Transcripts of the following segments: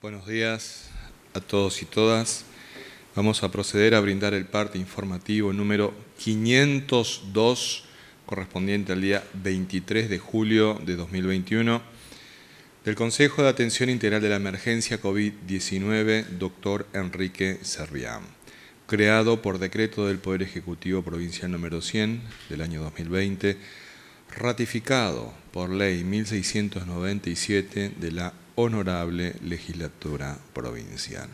Buenos días a todos y todas. Vamos a proceder a brindar el parte informativo número 502, correspondiente al día 23 de julio de 2021, del Consejo de Atención Integral de la Emergencia COVID-19, doctor Enrique Serviam, creado por decreto del Poder Ejecutivo Provincial número 100 del año 2020, ratificado por ley 1697 de la Honorable Legislatura Provincial.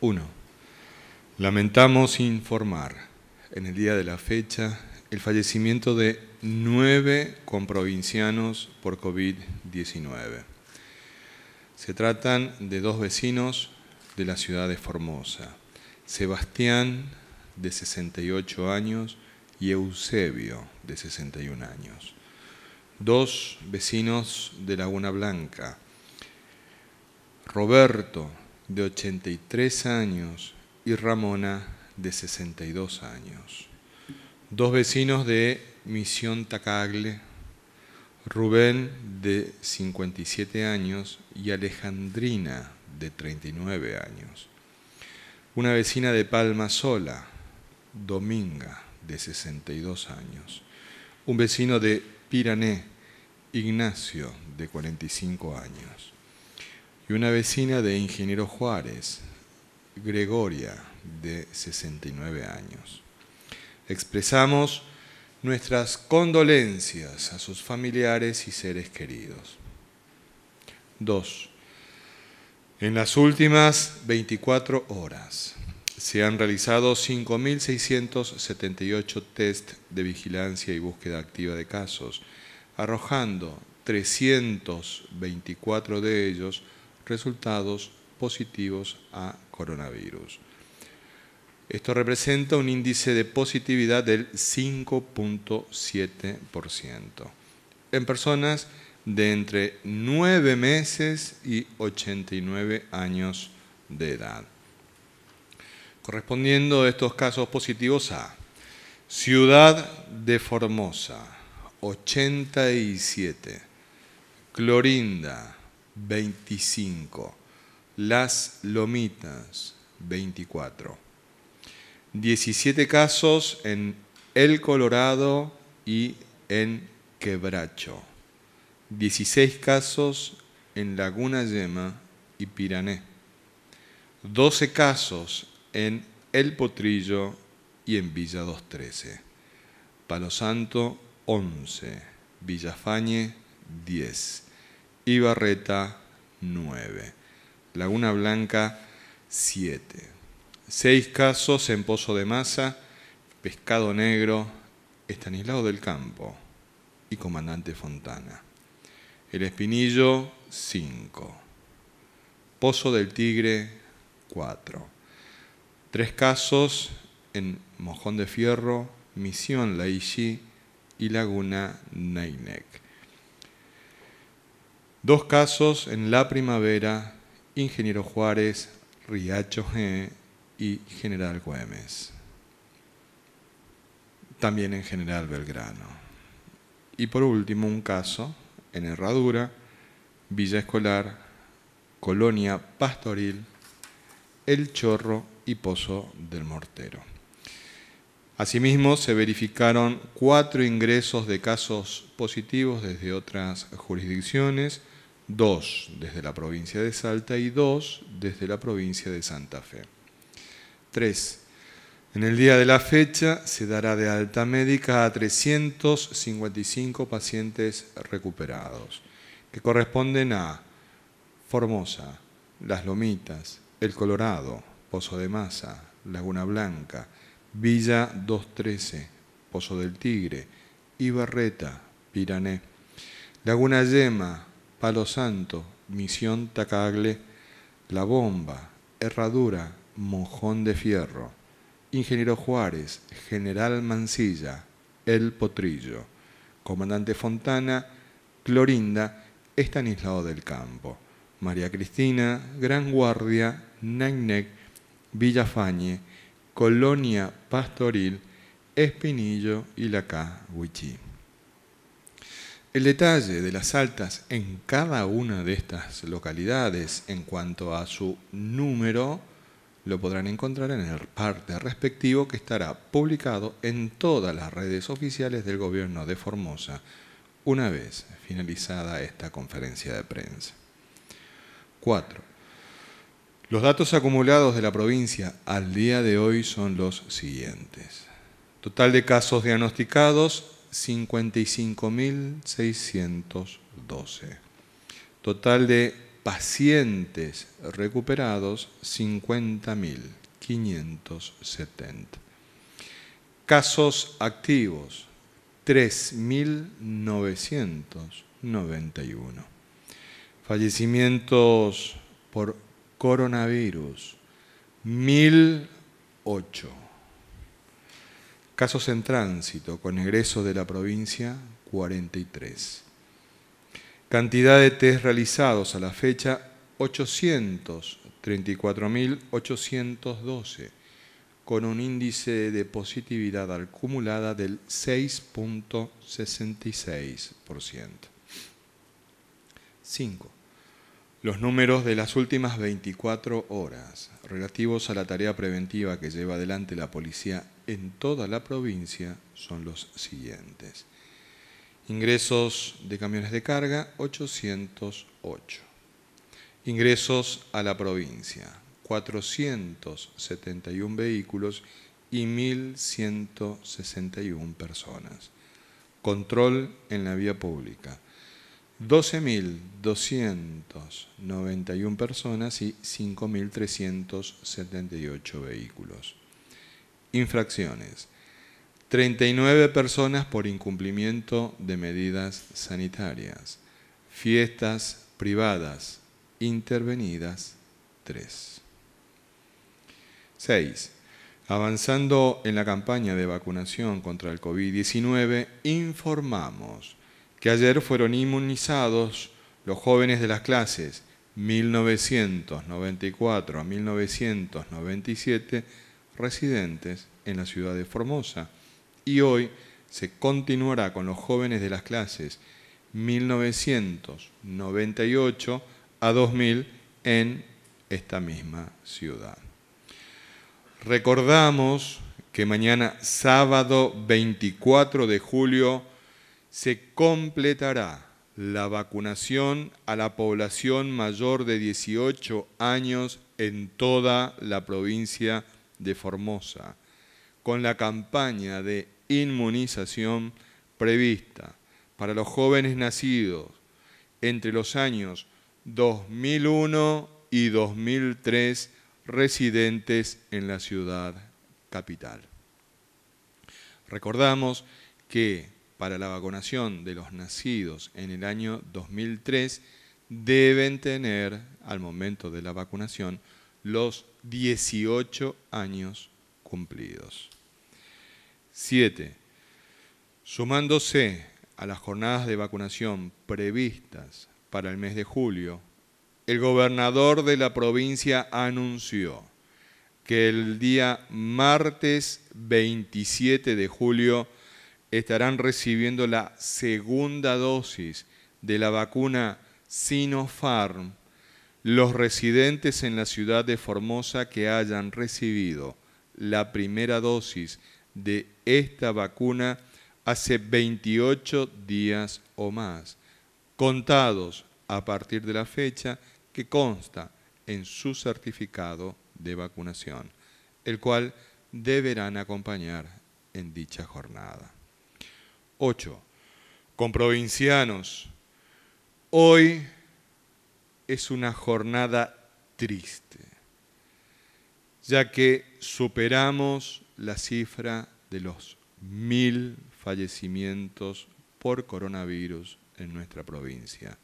1. Lamentamos informar en el día de la fecha el fallecimiento de nueve comprovincianos por COVID-19. Se tratan de dos vecinos de la ciudad de Formosa, Sebastián, de 68 años, y Eusebio, de 61 años dos vecinos de Laguna Blanca. Roberto, de 83 años, y Ramona, de 62 años. Dos vecinos de Misión Tacagle, Rubén, de 57 años, y Alejandrina, de 39 años. Una vecina de Palma Sola, Dominga, de 62 años. Un vecino de Pirané, Ignacio, de 45 años, y una vecina de Ingeniero Juárez, Gregoria, de 69 años. Expresamos nuestras condolencias a sus familiares y seres queridos. 2. En las últimas 24 horas se han realizado 5.678 test de vigilancia y búsqueda activa de casos arrojando 324 de ellos resultados positivos a coronavirus. Esto representa un índice de positividad del 5.7%. En personas de entre 9 meses y 89 años de edad. Correspondiendo estos casos positivos a Ciudad de Formosa, 87, Clorinda 25, Las Lomitas 24. 17 casos en El Colorado y en Quebracho. 16 casos en Laguna Yema y Pirané. 12 casos en El Potrillo y en Villa 213. Palo Santo 11, Villafañe 10, Ibarreta 9, Laguna Blanca 7. 6 casos en Pozo de Masa, Pescado Negro, Estanislao del Campo y Comandante Fontana. El Espinillo 5. Pozo del Tigre 4. 3 casos en Mojón de Fierro, Misión Layi y Laguna Nainec. Dos casos en la primavera, Ingeniero Juárez, Riacho G y General Güemes. También en General Belgrano. Y por último, un caso en Herradura, Villa Escolar, Colonia Pastoril, El Chorro y Pozo del Mortero. Asimismo, se verificaron cuatro ingresos de casos positivos desde otras jurisdicciones, dos desde la provincia de Salta y dos desde la provincia de Santa Fe. 3. En el día de la fecha se dará de alta médica a 355 pacientes recuperados, que corresponden a Formosa, Las Lomitas, El Colorado, Pozo de Maza, Laguna Blanca, Villa 213, Pozo del Tigre, Ibarreta, Pirané, Laguna Yema, Palo Santo, Misión Tacagle, La Bomba, Herradura, Monjón de Fierro, Ingeniero Juárez, General Mancilla, El Potrillo, Comandante Fontana, Clorinda, Estanislao del Campo, María Cristina, Gran Guardia, Villa Fañe, Colonia Pastoril, Espinillo y la Huichí. El detalle de las altas en cada una de estas localidades en cuanto a su número lo podrán encontrar en el parte respectivo que estará publicado en todas las redes oficiales del gobierno de Formosa una vez finalizada esta conferencia de prensa. 4. Los datos acumulados de la provincia al día de hoy son los siguientes. Total de casos diagnosticados, 55.612. Total de pacientes recuperados, 50.570. Casos activos, 3.991. Fallecimientos por coronavirus. 1008. Casos en tránsito con egreso de la provincia, 43. Cantidad de test realizados a la fecha, 834.812, con un índice de positividad acumulada del 6.66%. 5 los números de las últimas 24 horas relativos a la tarea preventiva que lleva adelante la policía en toda la provincia son los siguientes. Ingresos de camiones de carga, 808. Ingresos a la provincia, 471 vehículos y 1.161 personas. Control en la vía pública, 12.291 personas y 5.378 vehículos. Infracciones. 39 personas por incumplimiento de medidas sanitarias. Fiestas privadas intervenidas 3. 6. Avanzando en la campaña de vacunación contra el COVID-19, informamos que ayer fueron inmunizados los jóvenes de las clases 1994 a 1997 residentes en la ciudad de Formosa y hoy se continuará con los jóvenes de las clases 1998 a 2000 en esta misma ciudad. Recordamos que mañana sábado 24 de julio se completará la vacunación a la población mayor de 18 años en toda la provincia de Formosa, con la campaña de inmunización prevista para los jóvenes nacidos entre los años 2001 y 2003 residentes en la ciudad capital. Recordamos que para la vacunación de los nacidos en el año 2003 deben tener, al momento de la vacunación, los 18 años cumplidos. 7. Sumándose a las jornadas de vacunación previstas para el mes de julio, el gobernador de la provincia anunció que el día martes 27 de julio estarán recibiendo la segunda dosis de la vacuna Sinopharm los residentes en la ciudad de Formosa que hayan recibido la primera dosis de esta vacuna hace 28 días o más, contados a partir de la fecha que consta en su certificado de vacunación, el cual deberán acompañar en dicha jornada. 8, con provincianos. Hoy es una jornada triste, ya que superamos la cifra de los mil fallecimientos por coronavirus en nuestra provincia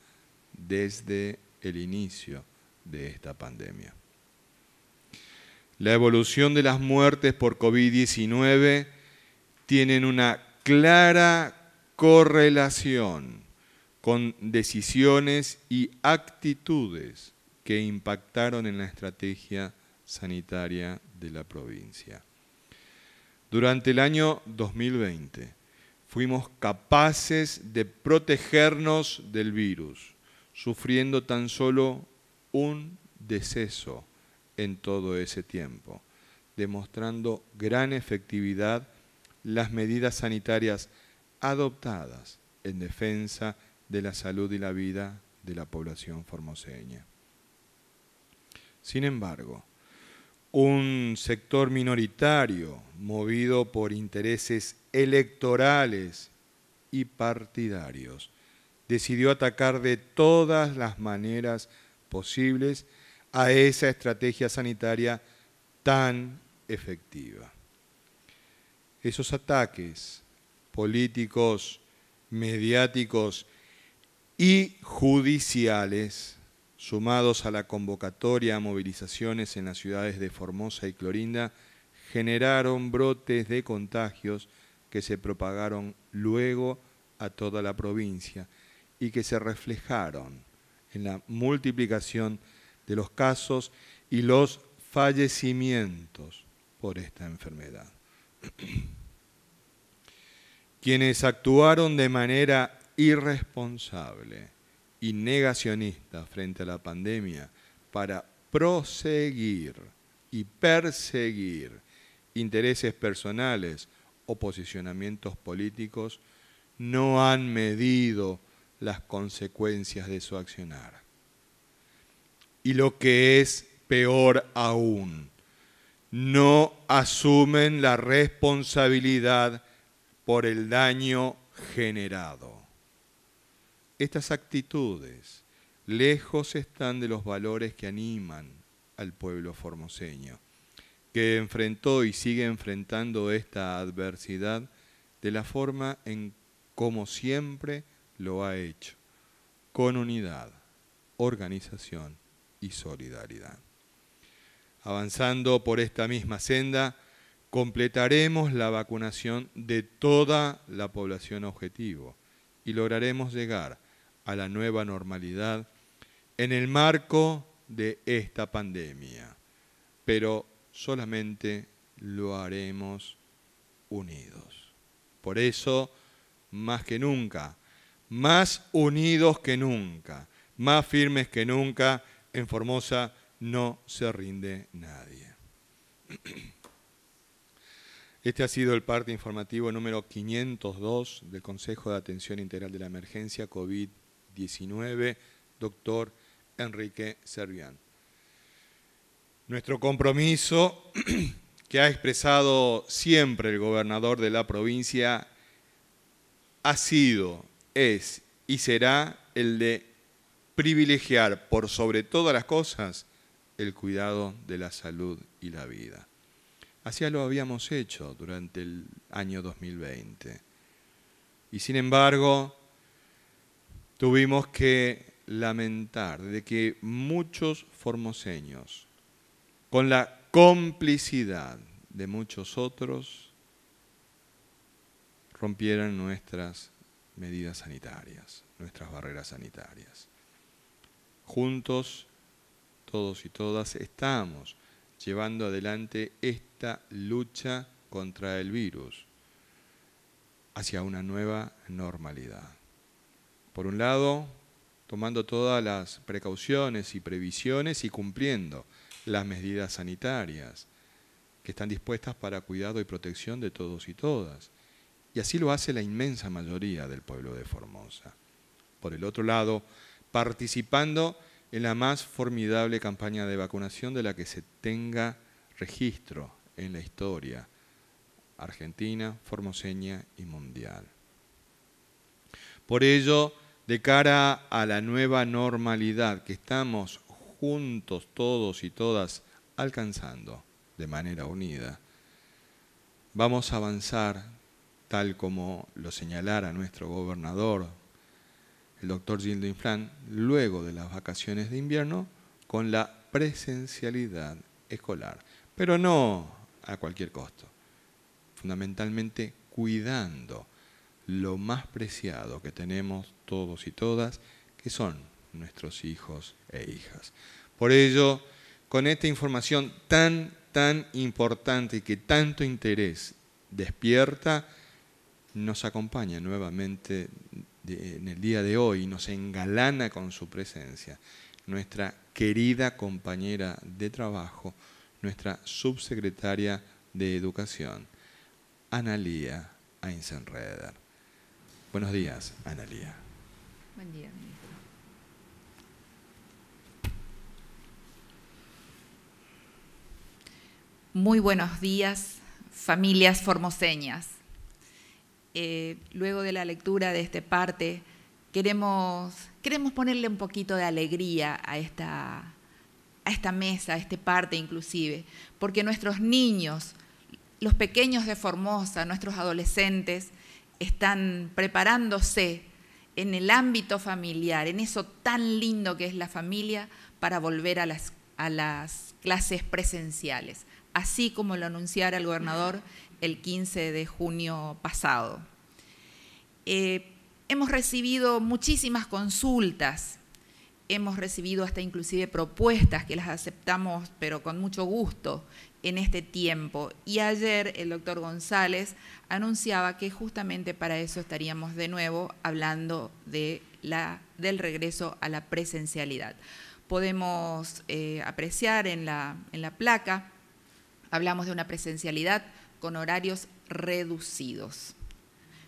desde el inicio de esta pandemia. La evolución de las muertes por COVID-19 tienen una clara correlación con decisiones y actitudes que impactaron en la estrategia sanitaria de la provincia. Durante el año 2020 fuimos capaces de protegernos del virus, sufriendo tan solo un deceso en todo ese tiempo, demostrando gran efectividad las medidas sanitarias adoptadas en defensa de la salud y la vida de la población formoseña. Sin embargo, un sector minoritario movido por intereses electorales y partidarios decidió atacar de todas las maneras posibles a esa estrategia sanitaria tan efectiva esos ataques políticos, mediáticos y judiciales, sumados a la convocatoria a movilizaciones en las ciudades de Formosa y Clorinda, generaron brotes de contagios que se propagaron luego a toda la provincia y que se reflejaron en la multiplicación de los casos y los fallecimientos por esta enfermedad. quienes actuaron de manera irresponsable y negacionista frente a la pandemia para proseguir y perseguir intereses personales o posicionamientos políticos no han medido las consecuencias de su accionar. Y lo que es peor aún, no asumen la responsabilidad por el daño generado. Estas actitudes lejos están de los valores que animan al pueblo formoseño, que enfrentó y sigue enfrentando esta adversidad de la forma en como siempre lo ha hecho, con unidad, organización y solidaridad. Avanzando por esta misma senda, completaremos la vacunación de toda la población objetivo y lograremos llegar a la nueva normalidad en el marco de esta pandemia, pero solamente lo haremos unidos. Por eso, más que nunca, más unidos que nunca, más firmes que nunca, en Formosa no se rinde nadie. Este ha sido el parte informativo número 502 del Consejo de Atención Integral de la Emergencia COVID-19, doctor Enrique Servián. Nuestro compromiso que ha expresado siempre el gobernador de la provincia ha sido, es y será el de privilegiar por sobre todas las cosas el cuidado de la salud y la vida. Así lo habíamos hecho durante el año 2020. Y sin embargo, tuvimos que lamentar de que muchos formoseños, con la complicidad de muchos otros, rompieran nuestras medidas sanitarias, nuestras barreras sanitarias. Juntos, todos y todas, estamos llevando adelante este lucha contra el virus hacia una nueva normalidad. Por un lado, tomando todas las precauciones y previsiones y cumpliendo las medidas sanitarias que están dispuestas para cuidado y protección de todos y todas. Y así lo hace la inmensa mayoría del pueblo de Formosa. Por el otro lado, participando en la más formidable campaña de vacunación de la que se tenga registro en la historia argentina, formoseña y mundial. Por ello, de cara a la nueva normalidad que estamos juntos todos y todas alcanzando de manera unida, vamos a avanzar tal como lo señalara nuestro gobernador, el doctor Gildo Inflán, luego de las vacaciones de invierno, con la presencialidad escolar. Pero no a cualquier costo. Fundamentalmente cuidando lo más preciado que tenemos todos y todas, que son nuestros hijos e hijas. Por ello, con esta información tan, tan importante y que tanto interés despierta, nos acompaña nuevamente en el día de hoy, nos engalana con su presencia, nuestra querida compañera de trabajo, nuestra subsecretaria de Educación, Analía Ainsenreder. Buenos días, Analía. Buen día, ministro. Muy buenos días, familias formoseñas. Eh, luego de la lectura de este parte, queremos, queremos ponerle un poquito de alegría a esta a esta mesa, a este parte inclusive, porque nuestros niños, los pequeños de Formosa, nuestros adolescentes, están preparándose en el ámbito familiar, en eso tan lindo que es la familia, para volver a las, clases presenciales, así como lo anunciara el gobernador el 15 de junio pasado. Eh, hemos recibido muchísimas consultas hemos recibido hasta inclusive propuestas que las aceptamos, pero con mucho gusto, en este tiempo. Y ayer el doctor González anunciaba que justamente para eso estaríamos de nuevo hablando de la, del regreso a la presencialidad. Podemos eh, apreciar en la, en la placa, hablamos de una presencialidad con horarios reducidos,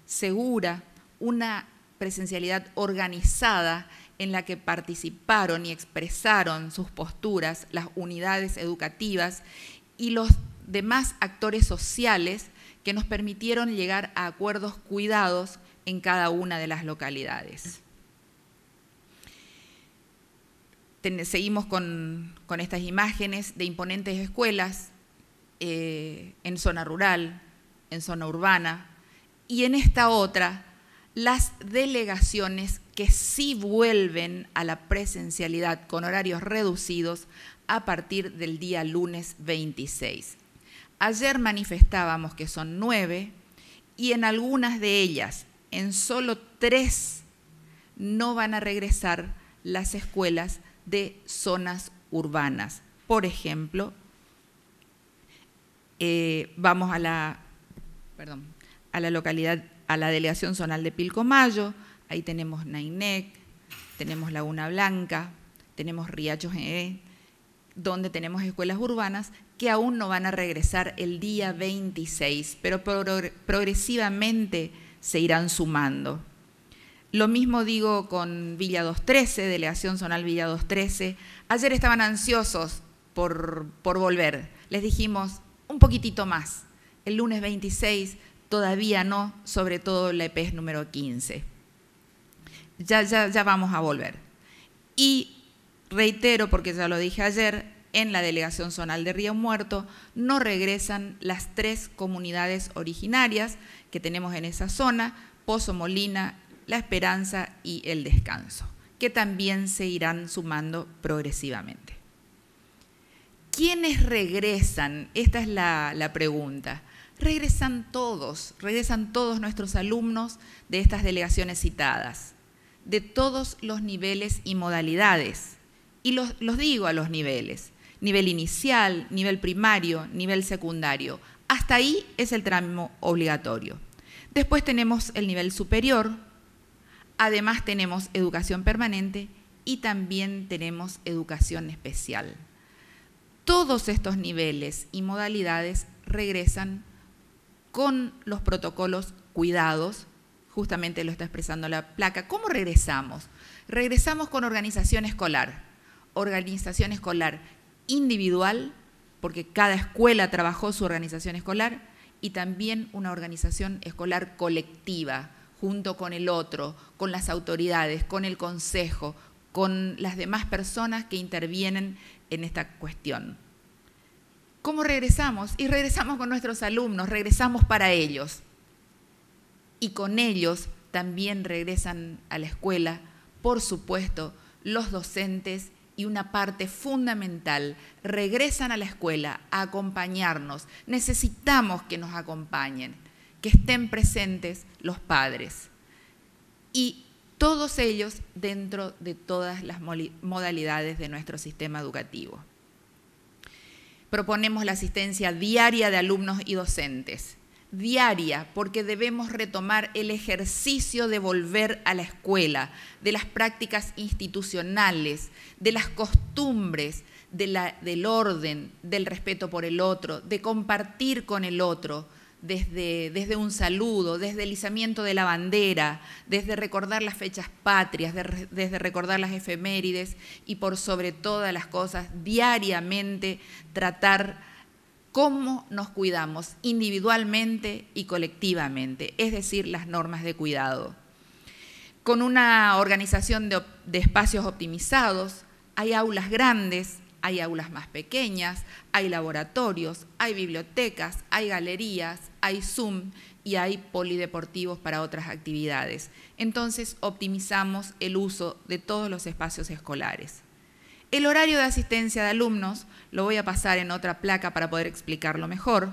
segura, una presencialidad organizada en la que participaron y expresaron sus posturas las unidades educativas y los demás actores sociales que nos permitieron llegar a acuerdos cuidados en cada una de las localidades. seguimos con, estas imágenes de imponentes escuelas eh, en zona rural, en zona urbana, y en esta otra las delegaciones que sí vuelven a la presencialidad con horarios reducidos a partir del día lunes 26. Ayer manifestábamos que son nueve y en algunas de ellas, en solo tres, no van a regresar las escuelas de zonas urbanas. Por ejemplo, eh, vamos a la, a la localidad a la Delegación Zonal de Pilcomayo, ahí tenemos Nainec, tenemos Laguna Blanca, tenemos Riachos, -E, donde tenemos escuelas urbanas que aún no van a regresar el día 26, pero progresivamente se irán sumando. Lo mismo digo con Villa 213, Delegación Zonal Villa 213. Ayer estaban ansiosos por, por volver. Les dijimos un poquitito más. El lunes 26 todavía no, sobre todo la EPES número 15. Ya, ya, ya vamos a volver. Y reitero, porque ya lo dije ayer, en la delegación zonal de Río Muerto no regresan las tres comunidades originarias que tenemos en esa zona, Pozo Molina, La Esperanza y El Descanso, que también se irán sumando progresivamente. ¿Quiénes regresan? Esta es la, la pregunta regresan todos, regresan todos nuestros alumnos de estas delegaciones citadas, de todos los niveles y modalidades. Y los, digo a los niveles, nivel inicial, nivel primario, nivel secundario. Hasta ahí es el tramo obligatorio. Después tenemos el nivel superior, además tenemos educación permanente y también tenemos educación especial. Todos estos niveles y modalidades regresan con los protocolos cuidados, justamente lo está expresando la placa, ¿cómo regresamos? Regresamos con organización escolar, organización escolar individual, porque cada escuela trabajó su organización escolar, y también una organización escolar colectiva, junto con el otro, con las autoridades, con el consejo, con las demás personas que intervienen en esta cuestión. ¿Cómo regresamos? Y regresamos con nuestros alumnos, regresamos para ellos. Y con ellos también regresan a la escuela, por supuesto, los docentes y una parte fundamental, regresan a la escuela a acompañarnos. Necesitamos que nos acompañen, que estén presentes los padres. Y todos ellos dentro de todas las modalidades de nuestro sistema educativo. Proponemos la asistencia diaria de alumnos y docentes, diaria, porque debemos retomar el ejercicio de volver a la escuela, de las prácticas institucionales, de las costumbres, de la, del orden, del respeto por el otro, de compartir con el otro, desde, un saludo, desde el izamiento de la bandera, desde recordar las fechas patrias, desde recordar las efemérides y por sobre todas las cosas, diariamente tratar cómo nos cuidamos individualmente y colectivamente, es decir, las normas de cuidado. Con una organización de espacios optimizados, hay aulas grandes, hay aulas más pequeñas, hay laboratorios, hay bibliotecas, hay galerías, hay Zoom y hay polideportivos para otras actividades. Entonces optimizamos el uso de todos los espacios escolares. El horario de asistencia de alumnos lo voy a pasar en otra placa para poder explicarlo mejor.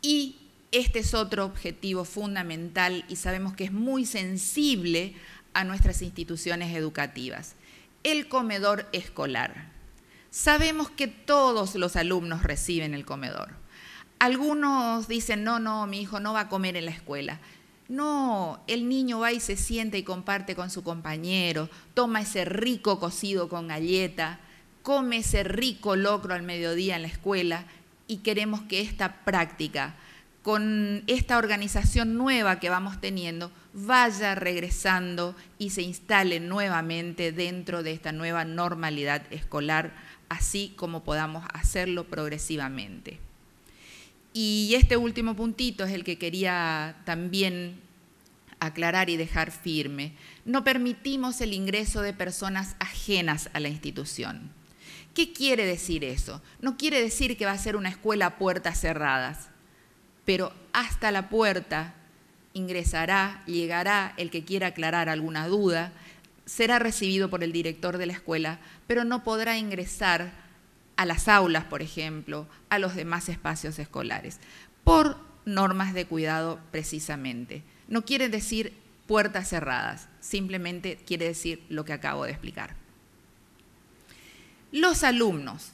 Y este es otro objetivo fundamental y sabemos que es muy sensible a nuestras instituciones educativas el comedor escolar. Sabemos que todos los alumnos reciben el comedor. Algunos dicen, no, no, mi hijo no va a comer en la escuela. No, el niño va y se sienta y comparte con su compañero, toma ese rico cocido con galleta, come ese rico locro al mediodía en la escuela y queremos que esta práctica con esta organización nueva que vamos teniendo, vaya regresando y se instale nuevamente dentro de esta nueva normalidad escolar, así como podamos hacerlo progresivamente. Y este último puntito es el que quería también aclarar y dejar firme. No permitimos el ingreso de personas ajenas a la institución. ¿Qué quiere decir eso? No quiere decir que va a ser una escuela a puertas cerradas pero hasta la puerta ingresará, llegará el que quiera aclarar alguna duda, será recibido por el director de la escuela, pero no podrá ingresar a las aulas, por ejemplo, a los demás espacios escolares, por normas de cuidado precisamente. No quiere decir puertas cerradas, simplemente quiere decir lo que acabo de explicar. Los alumnos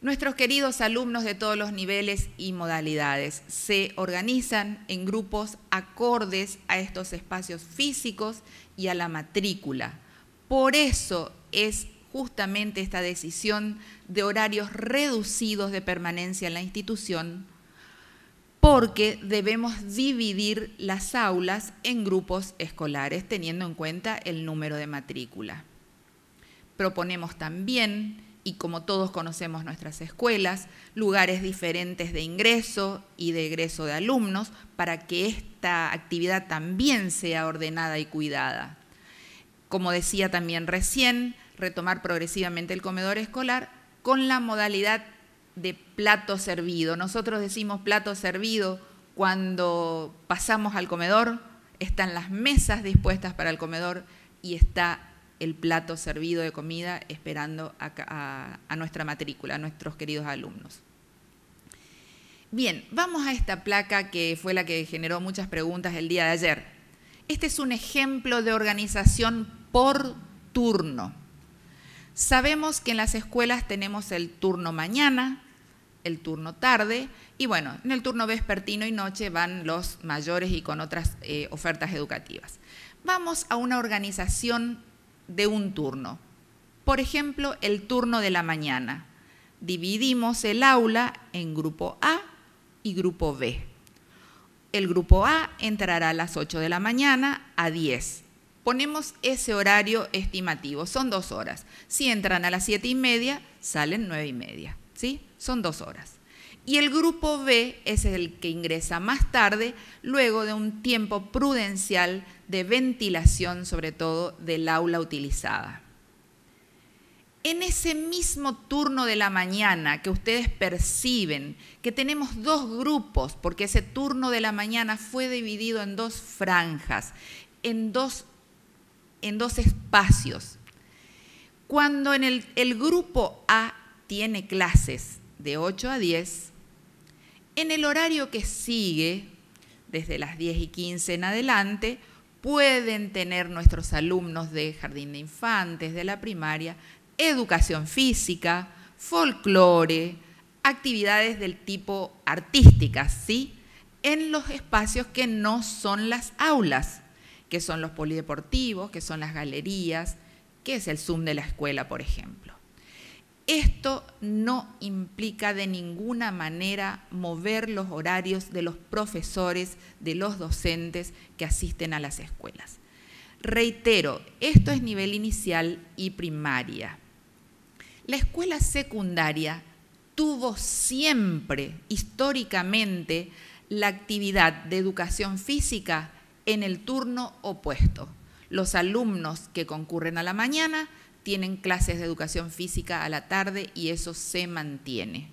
Nuestros queridos alumnos de todos los niveles y modalidades se organizan en grupos acordes a estos espacios físicos y a la matrícula. Por eso es justamente esta decisión de horarios reducidos de permanencia en la institución, porque debemos dividir las aulas en grupos escolares teniendo en cuenta el número de matrícula. Proponemos también y como todos conocemos nuestras escuelas, lugares diferentes de ingreso y de egreso de alumnos para que esta actividad también sea ordenada y cuidada. Como decía también recién, retomar progresivamente el comedor escolar con la modalidad de plato servido. Nosotros decimos plato servido cuando pasamos al comedor, están las mesas dispuestas para el comedor y está el plato servido de comida esperando a, nuestra matrícula, a nuestros queridos alumnos. Bien, vamos a esta placa que fue la que generó muchas preguntas el día de ayer. Este es un ejemplo de organización por turno. Sabemos que en las escuelas tenemos el turno mañana, el turno tarde y bueno, en el turno vespertino y noche van los mayores y con otras eh, ofertas educativas. Vamos a una organización de un turno. Por ejemplo, el turno de la mañana. Dividimos el aula en grupo A y grupo B. El grupo A entrará a las 8 de la mañana a 10. Ponemos ese horario estimativo, son dos horas. Si entran a las 7 y media, salen 9 y media. ¿sí? Son dos horas y el grupo B es el que ingresa más tarde, luego de un tiempo prudencial de ventilación, sobre todo del aula utilizada. En ese mismo turno de la mañana que ustedes perciben que tenemos dos grupos, porque ese turno de la mañana fue dividido en dos franjas, en dos, espacios. Cuando el, el grupo A tiene clases de 8 a 10, en el horario que sigue, desde las 10 y 15 en adelante, pueden tener nuestros alumnos de jardín de infantes, de la primaria, educación física, folclore, actividades del tipo artísticas, ¿sí? En los espacios que no son las aulas, que son los polideportivos, que son las galerías, que es el Zoom de la escuela, por ejemplo. Esto no implica de ninguna manera mover los horarios de los profesores, de los docentes que asisten a las escuelas. Reitero, esto es nivel inicial y primaria. La escuela secundaria tuvo siempre, históricamente, la actividad de educación física en el turno opuesto. Los alumnos que concurren a la mañana tienen clases de educación física a la tarde y eso se mantiene.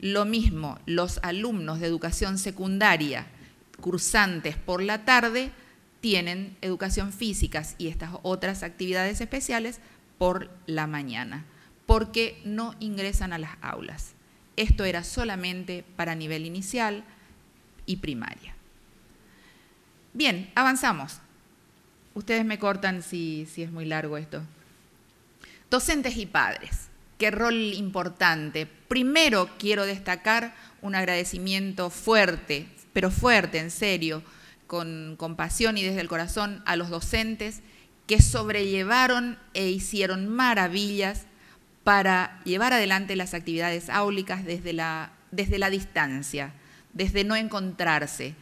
Lo mismo, los alumnos de educación secundaria, cursantes por la tarde, tienen educación física y estas otras actividades especiales por la mañana, porque no ingresan a las aulas. Esto era solamente para nivel inicial y primaria. Bien, avanzamos. Ustedes me cortan si, si es muy largo esto. Docentes y padres, qué rol importante. Primero quiero destacar un agradecimiento fuerte, pero fuerte, en serio, con compasión y desde el corazón a los docentes que sobrellevaron e hicieron maravillas para llevar adelante las actividades áulicas desde la, desde la distancia, desde no encontrarse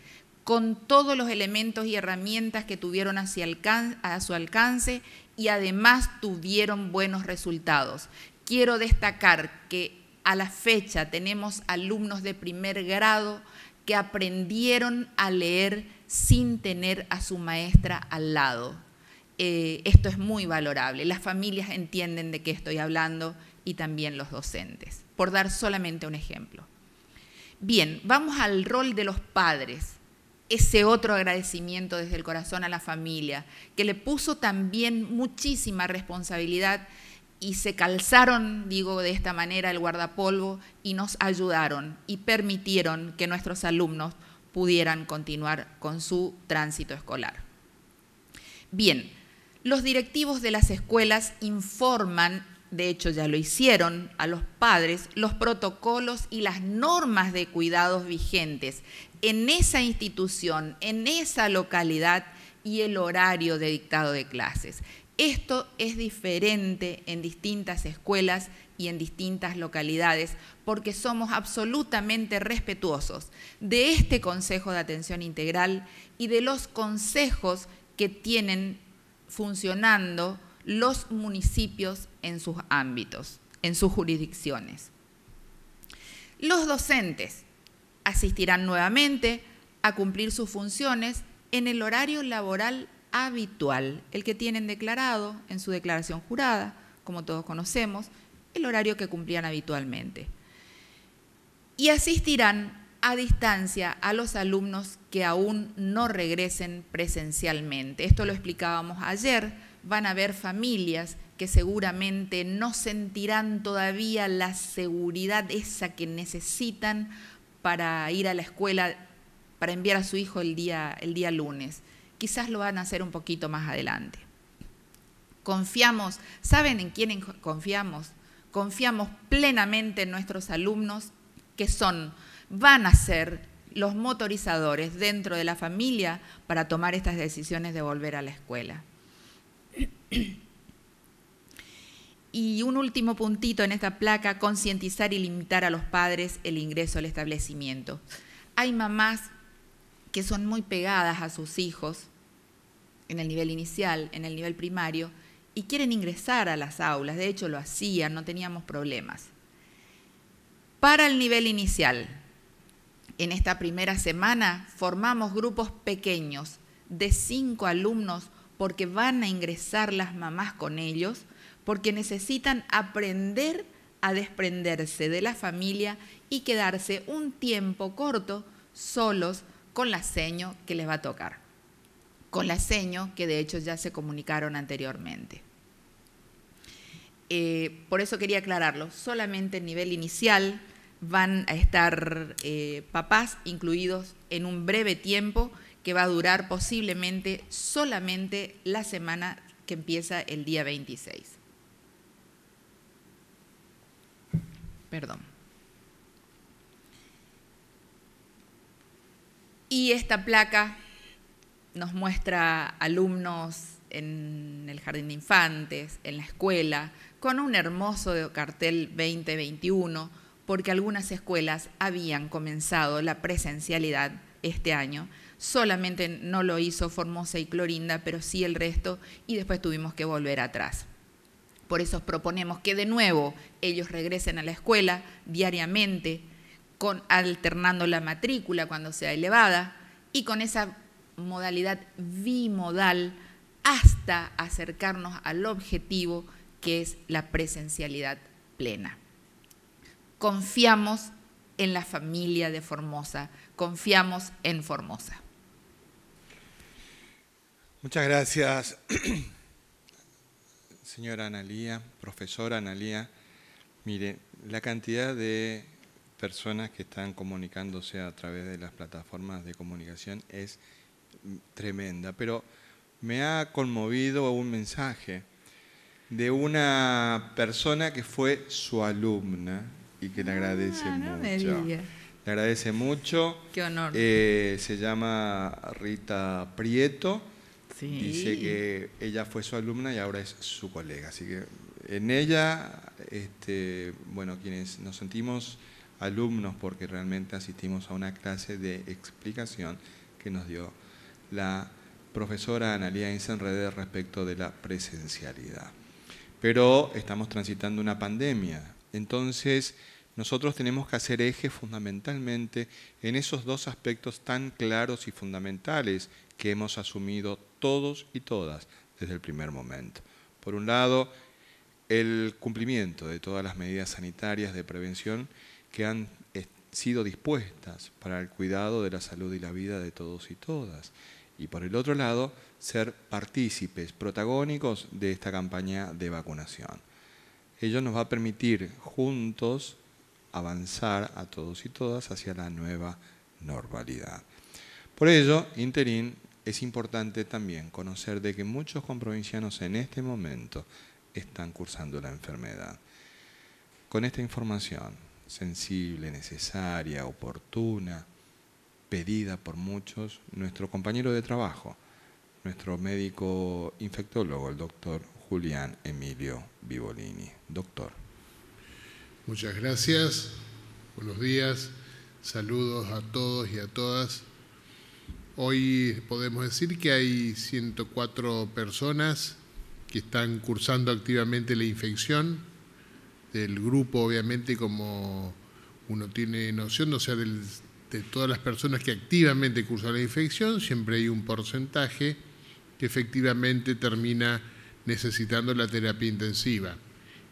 con todos los elementos y herramientas que tuvieron a su alcance y además tuvieron buenos resultados. Quiero destacar que a la fecha tenemos alumnos de primer grado que aprendieron a leer sin tener a su maestra al lado. Eh, esto es muy valorable. Las familias entienden de qué estoy hablando y también los docentes, por dar solamente un ejemplo. Bien, vamos al rol de los padres ese otro agradecimiento desde el corazón a la familia, que le puso también muchísima responsabilidad y se calzaron, digo de esta manera, el guardapolvo y nos ayudaron y permitieron que nuestros alumnos pudieran continuar con su tránsito escolar. Bien, los directivos de las escuelas informan, de hecho ya lo hicieron, a los padres los protocolos y las normas de cuidados vigentes en esa institución, en esa localidad y el horario de dictado de clases. Esto es diferente en distintas escuelas y en distintas localidades porque somos absolutamente respetuosos de este Consejo de Atención Integral y de los consejos que tienen funcionando los municipios en sus ámbitos, en sus jurisdicciones. Los docentes asistirán nuevamente a cumplir sus funciones en el horario laboral habitual, el que tienen declarado en su declaración jurada, como todos conocemos, el horario que cumplían habitualmente. Y asistirán a distancia a los alumnos que aún no regresen presencialmente. Esto lo explicábamos ayer. Van a haber familias que seguramente no sentirán todavía la seguridad esa que necesitan para ir a la escuela, para enviar a su hijo el día, el día lunes. Quizás lo van a hacer un poquito más adelante. Confiamos, ¿saben en quién confiamos? Confiamos plenamente en nuestros alumnos que son, van a ser los motorizadores dentro de la familia para tomar estas decisiones de volver a la escuela. Y un último puntito en esta placa, concientizar y limitar a los padres el ingreso al establecimiento. Hay mamás que son muy pegadas a sus hijos en el nivel inicial, en el nivel primario, y quieren ingresar a las aulas. De hecho, lo hacían, no teníamos problemas. Para el nivel inicial, en esta primera semana formamos grupos pequeños de cinco alumnos porque van a ingresar las mamás con ellos porque necesitan aprender a desprenderse de la familia y quedarse un tiempo corto solos con la seño que les va a tocar, con la seño que de hecho ya se comunicaron anteriormente. Eh, por eso quería aclararlo, solamente en nivel inicial van a estar eh, papás incluidos en un breve tiempo que va a durar posiblemente solamente la semana que empieza el día 26. Perdón. Y esta placa nos muestra alumnos en el jardín de infantes, en la escuela, con un hermoso cartel 2021, porque algunas escuelas habían comenzado la presencialidad este año. Solamente no lo hizo Formosa y Clorinda, pero sí el resto, y después tuvimos que volver atrás. Por eso proponemos que de nuevo ellos regresen a la escuela diariamente, con, alternando la matrícula cuando sea elevada y con esa modalidad bimodal hasta acercarnos al objetivo que es la presencialidad plena. Confiamos en la familia de Formosa, confiamos en Formosa. Muchas gracias. señora Analía, profesora Analía, mire, la cantidad de personas que están comunicándose a través de las plataformas de comunicación es tremenda, pero me ha conmovido un mensaje de una persona que fue su alumna y que le agradece ah, mucho. le agradece mucho. Qué honor. Eh, se llama Rita Prieto Dice que ella fue su alumna y ahora es su colega. Así que en ella, este, bueno, quienes nos sentimos alumnos porque realmente asistimos a una clase de explicación que nos dio la profesora Analia Insenrede respecto de la presencialidad. Pero estamos transitando una pandemia. Entonces, nosotros tenemos que hacer eje fundamentalmente en esos dos aspectos tan claros y fundamentales que hemos asumido todos y todas desde el primer momento. Por un lado, el cumplimiento de todas las medidas sanitarias de prevención que han eh, sido dispuestas para el cuidado de la salud y la vida de todos y todas. Y por el otro lado, ser partícipes, protagónicos de esta campaña de vacunación. Ello nos va a permitir juntos avanzar a todos y todas hacia la nueva normalidad. Por ello, interín, es importante también conocer de que muchos comprovincianos en este momento están cursando la enfermedad. Con esta información sensible, necesaria, oportuna, pedida por muchos, nuestro compañero de trabajo, nuestro médico infectólogo, el doctor Julián Emilio Vivolini. Doctor. Muchas gracias, buenos días, saludos a todos y a todas. Hoy podemos decir que hay 104 personas que están cursando activamente la infección, del grupo obviamente como uno tiene noción, o sea, de todas las personas que activamente cursan la infección, siempre hay un porcentaje que efectivamente termina necesitando la terapia intensiva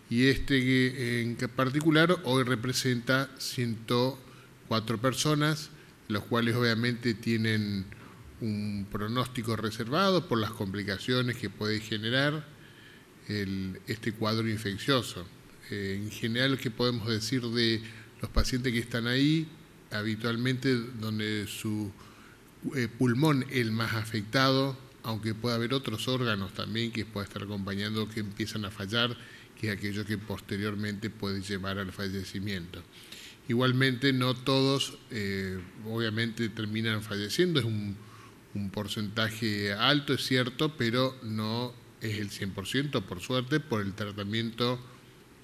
y este en particular hoy representa 104 personas, los cuales obviamente tienen un pronóstico reservado por las complicaciones que puede generar este cuadro infeccioso. Eh, en general, lo que podemos decir de los pacientes que están ahí, habitualmente donde su eh, pulmón es el más afectado, aunque pueda haber otros órganos también que pueda estar acompañando que empiezan a fallar, que es aquello que posteriormente puede llevar al fallecimiento. Igualmente, no todos eh, obviamente terminan falleciendo, es un, porcentaje alto, es cierto, pero no es el 100%, por suerte, por el tratamiento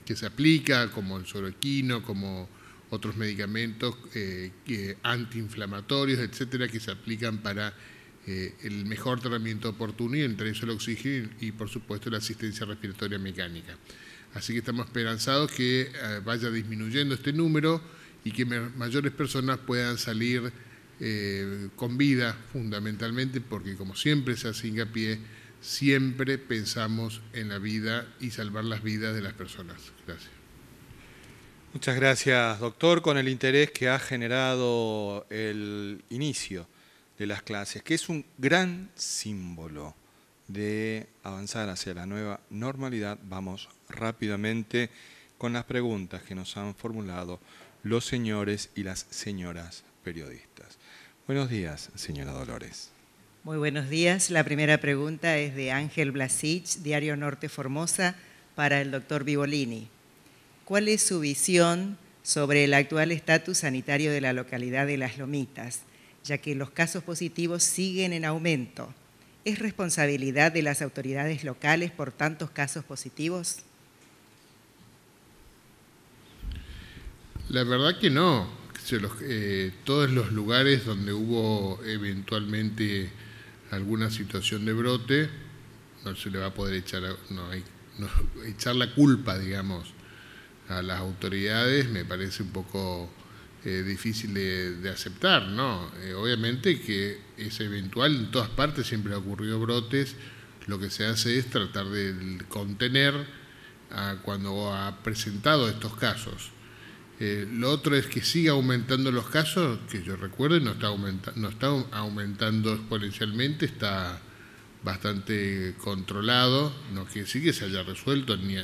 que se aplica, como el soroquino, como otros medicamentos eh, antiinflamatorios, etcétera, que se aplican para eh, el mejor tratamiento oportuno y entre eso el oxígeno y, por supuesto la asistencia respiratoria mecánica. Así que estamos esperanzados que eh, vaya disminuyendo este número y que mayores personas puedan salir eh, con vida fundamentalmente porque como siempre se hace hincapié, siempre pensamos en la vida y salvar las vidas de las personas. Gracias. Muchas gracias, doctor, con el interés que ha generado el inicio de las clases, que es un gran símbolo de avanzar hacia la nueva normalidad. Vamos rápidamente con las preguntas que nos han formulado los señores y las señoras periodistas. Buenos días, señora Dolores. Muy buenos días. La primera pregunta es de Ángel Blasich, Diario Norte Formosa, para el doctor Vivolini. ¿Cuál es su visión sobre el actual estatus sanitario de la localidad de Las Lomitas? ya que los casos positivos siguen en aumento. ¿Es responsabilidad de las autoridades locales por tantos casos positivos? La verdad que no. Eh, todos los lugares donde hubo eventualmente alguna situación de brote, no se le va a poder echar, echar la culpa, digamos, a las autoridades, me parece un poco eh, difícil de, aceptar, ¿no? Eh, obviamente que es eventual, en todas partes siempre ha ocurrido brotes, lo que se hace es tratar de contener cuando ha presentado estos casos. Eh, lo otro es que siga aumentando los casos, que yo recuerdo, no está, no está aumentando exponencialmente, está bastante controlado, no quiere decir que se haya resuelto ni,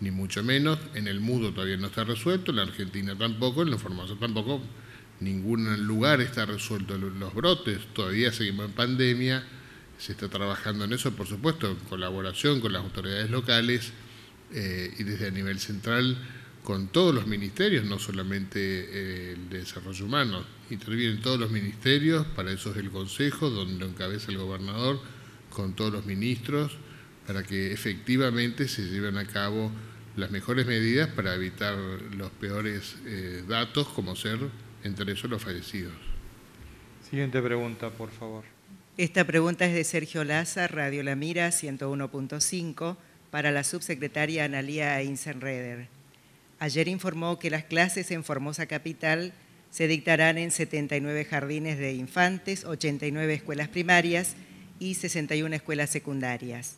ni mucho menos. En el Mudo todavía no está resuelto, en la Argentina tampoco, en la Formosa tampoco, ningún lugar está resuelto los brotes, todavía seguimos en pandemia, se está trabajando en eso, por supuesto, en colaboración con las autoridades locales eh, y desde a nivel central con todos los ministerios, no solamente eh, el de desarrollo humano, intervienen todos los ministerios, para eso es el Consejo, donde encabeza el gobernador, con todos los ministros, para que efectivamente se lleven a cabo las mejores medidas para evitar los peores eh, datos, como ser entre ellos, los fallecidos. Siguiente pregunta, por favor. Esta pregunta es de Sergio Laza, Radio La Mira 101.5, para la subsecretaria Analía Insenreder. Ayer informó que las clases en Formosa Capital se dictarán en 79 jardines de infantes, 89 escuelas primarias y 61 escuelas secundarias.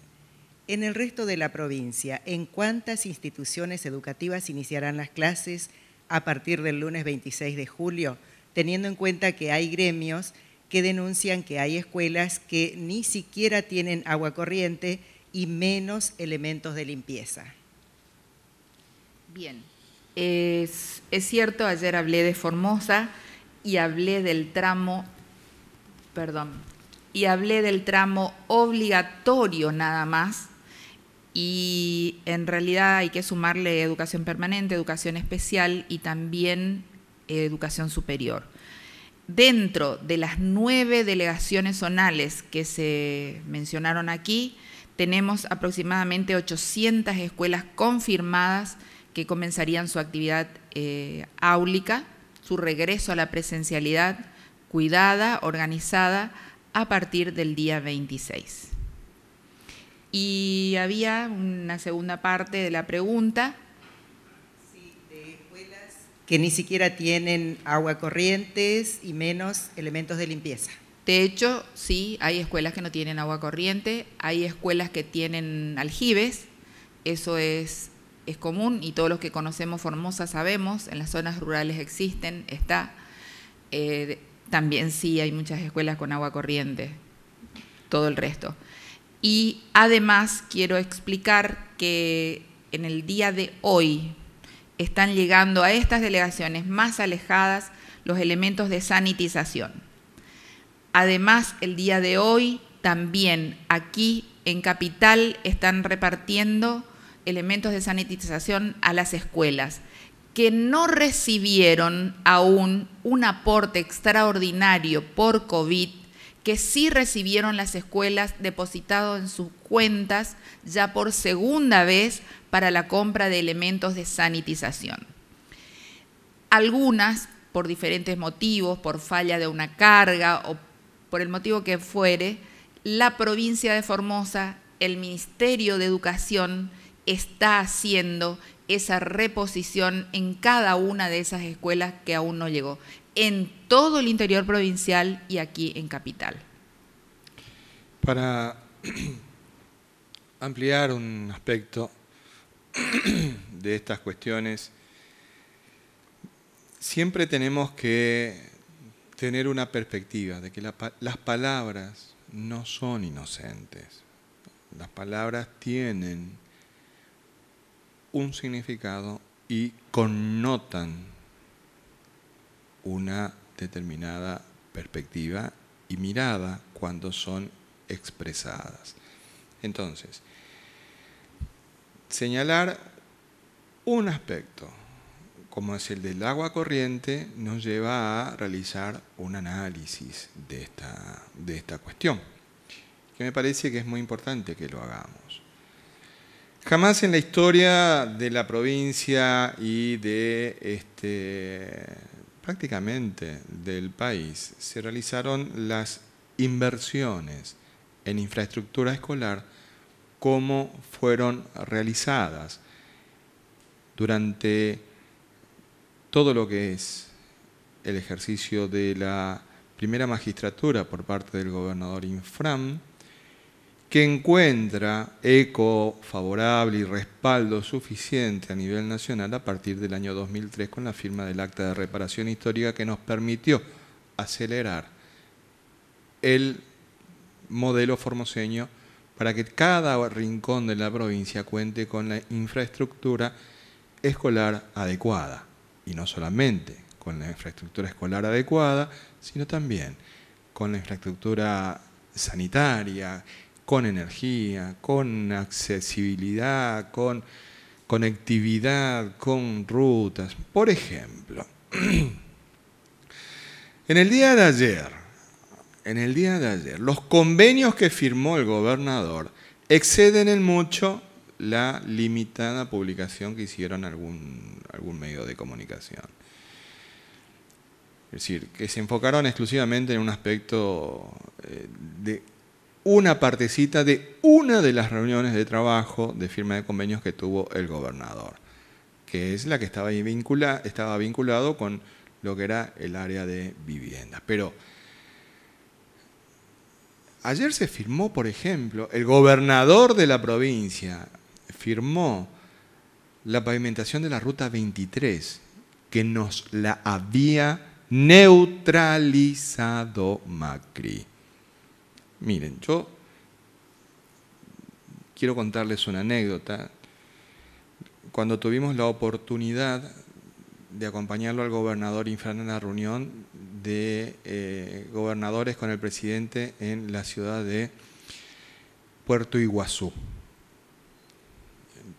En el resto de la provincia, ¿en cuántas instituciones educativas iniciarán las clases a partir del lunes 26 de julio, teniendo en cuenta que hay gremios que denuncian que hay escuelas que ni siquiera tienen agua corriente y menos elementos de limpieza? Bien, es, cierto, ayer hablé de Formosa y hablé del tramo, perdón, y hablé del tramo obligatorio nada más y en realidad hay que sumarle educación permanente, educación especial y también eh, educación superior. Dentro de las nueve delegaciones zonales que se mencionaron aquí, tenemos aproximadamente 800 escuelas confirmadas que comenzarían su actividad eh, áulica, su regreso a la presencialidad cuidada, organizada, a partir del día 26. Y había una segunda parte de la pregunta. de escuelas que ni siquiera tienen agua corrientes y menos elementos de limpieza. De hecho, sí, hay escuelas que no tienen agua corriente, hay escuelas que tienen aljibes, eso es, es común y todos los que conocemos Formosa sabemos, en las zonas rurales existen, está. Eh, también sí hay muchas escuelas con agua corriente, todo el resto. Y además quiero explicar que en el día de hoy están llegando a estas delegaciones más alejadas los elementos de sanitización. Además, el día de hoy también aquí en Capital están repartiendo elementos de sanitización a las escuelas que no recibieron aún un aporte extraordinario por COVID que sí recibieron las escuelas depositado en sus cuentas ya por segunda vez para la compra de elementos de sanitización. Algunas, por diferentes motivos, por falla de una carga o por el motivo que fuere, la provincia de Formosa, el Ministerio de Educación, está haciendo esa reposición en cada una de esas escuelas que aún no llegó todo el interior provincial y aquí en Capital. Para ampliar un aspecto de estas cuestiones, siempre tenemos que tener una perspectiva de que las palabras no son inocentes. Las palabras tienen un significado y connotan una determinada perspectiva y mirada cuando son expresadas. Entonces, señalar un aspecto, como es el del agua corriente, nos lleva a realizar un análisis de esta, de esta cuestión, que me parece que es muy importante que lo hagamos. Jamás en la historia de la provincia y de este, prácticamente del país se realizaron las inversiones en infraestructura escolar como fueron realizadas durante todo lo que es el ejercicio de la primera magistratura por parte del gobernador Infram, que encuentra eco favorable y respaldo suficiente a nivel nacional a partir del año 2003 con la firma del Acta de Reparación Histórica que nos permitió acelerar el modelo formoseño para que cada rincón de la provincia cuente con la infraestructura escolar adecuada. Y no solamente con la infraestructura escolar adecuada, sino también con la infraestructura sanitaria, con energía, con accesibilidad, con conectividad, con rutas. Por ejemplo, en el día de ayer, en el día de ayer, los convenios que firmó el gobernador exceden en mucho la limitada publicación que hicieron algún, algún medio de comunicación. Es decir, que se enfocaron exclusivamente en un aspecto eh, de una partecita de una de las reuniones de trabajo de firma de convenios que tuvo el gobernador, que es la que estaba, vinculada estaba vinculado con lo que era el área de vivienda. Pero ayer se firmó, por ejemplo, el gobernador de la provincia firmó la pavimentación de la ruta 23, que nos la había neutralizado Macri. Miren, yo quiero contarles una anécdota. Cuando tuvimos la oportunidad de acompañarlo al gobernador Infran en la reunión de eh, gobernadores con el presidente en la ciudad de Puerto Iguazú.